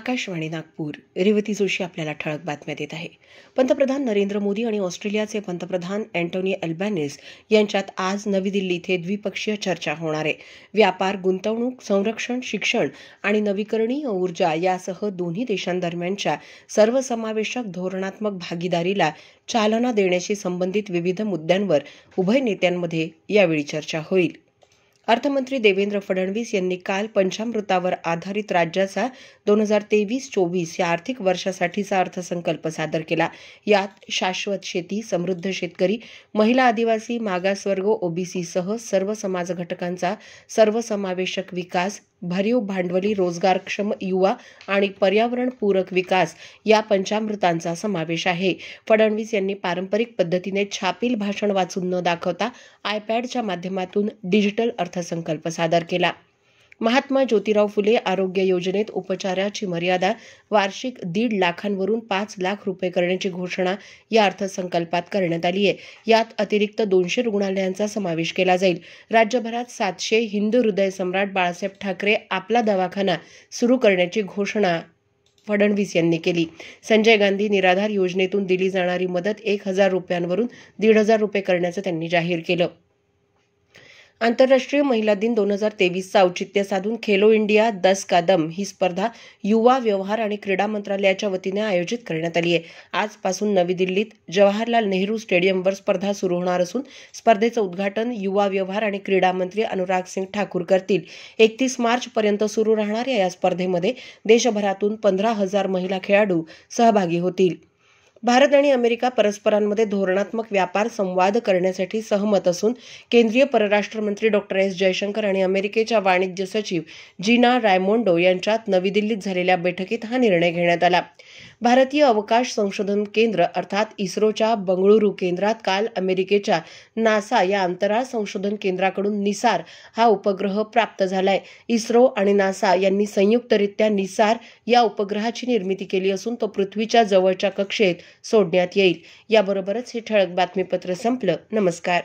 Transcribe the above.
आकाशवाणी नागपूर रेवती जोशी आपल्याला ठळक बातम्या देत आहे पंतप्रधान नरेंद्र मोदी आणि ऑस्ट्रेलियाचे पंतप्रधान अँटोनी अल्बॅनिस यांच्यात आज नवी दिल्ली इथं द्विपक्षीय चर्चा होणार आहे व्यापार गुंतवणूक संरक्षण शिक्षण आणि नवीकरणीय ऊर्जा यासह दोन्ही देशांदरम्यानच्या सर्वसमावेशक धोरणात्मक भागीदारीला चालना देण्याशी संबंधित विविध मुद्द्यांवर उभय नेत्यांमध्ये यावेळी चर्चा होईल अर्थमंत्री देवेंद्र फडणवीस यांनी काल पंचामृतावर आधारित राज्याचा दोन हजार तेवीस चोवीस या आर्थिक वर्षासाठीचा अर्थसंकल्प सादर केला यात शाश्वत शेती समृद्ध शेतकरी महिला आदिवासी मागासवर्ग ओबीसीसह सर्व समाज घटकांचा सर्वसमावेशक विकास भरीव भांडवली रोजगारक्षम युवा आणि पर्यावरणपूरक विकास या पंचामृतांचा समावेश आहे फडणवीस यांनी पारंपरिक पद्धतीने छापील भाषण वाचून न दाखवता आयपॅडच्या माध्यमातून डिजिटल अर्थसंकल्प सादर केला महात्मा ज्योतिराव फुले आरोग्य योजनेत उपचाराची मर्यादा वार्षिक दीड लाखांवरून पाच लाख रुपये करण्याची घोषणा या अर्थसंकल्पात करण्यात आली आहे यात अतिरिक्त दोनशे रुग्णालयांचा समावेश केला जाईल राज्यभरात सातशे हिंदू हृदय सम्राट बाळासाहेब ठाकरे आपला दवाखाना सुरू करण्याची घोषणा फडणवीस यांनी केली संजय गांधी निराधार योजनेतून दिली जाणारी मदत एक हजार रुपयांवरून दीड हजार रुपये करण्याचं त्यांनी जाहीर केलं आंतरराष्ट्रीय महिला दिन दोन हजार तेवीसचं औचित्य साधून खेलो इंडिया दस कादम ही स्पर्धा युवा व्यवहार आणि क्रीडा मंत्रालयाच्या वतीने आयोजित करण्यात आली आहे आजपासून नवी दिल्लीत जवाहरलाल नेहरू स्टेडियमवर स्पर्धा सुरू होणार असून स्पर्धेचं उद्घाटन युवा व्यवहार आणि क्रीडा मंत्री अनुराग सिंग ठाकूर करतील एकतीस मार्चपर्यंत सुरू राहणाऱ्या या स्पर्धेमध्ये देशभरातून पंधरा हजार महिला खेळाडू सहभागी होतील भारत आणि अमेरिका परस्परांमध्ये धोरणात्मक व्यापार संवाद करण्यासाठी सहमत असून केंद्रीय परराष्ट्र मंत्री डॉक्टर एस जयशंकर आणि अमेरिकेच्या वाणिज्य सचिव जीना रायमोंडो यांच्यात नवी दिल्लीत झालेल्या बैठकीत हा निर्णय घेण्यात आला भारतीय अवकाश संशोधन केंद्र अर्थात इस्रोच्या बंगळुरू केंद्रात काल अमेरिकेच्या नासा या अंतराळ संशोधन केंद्राकडून निसार हा उपग्रह प्राप्त झालाय इस्रो आणि नासा यांनी संयुक्तरित्या निसार या उपग्रहाची निर्मिती केली असून तो पृथ्वीच्या जवळच्या कक्षेत सोडण्यात येईल याबरोबरच हे ठळक बातमीपत्र संपलं नमस्कार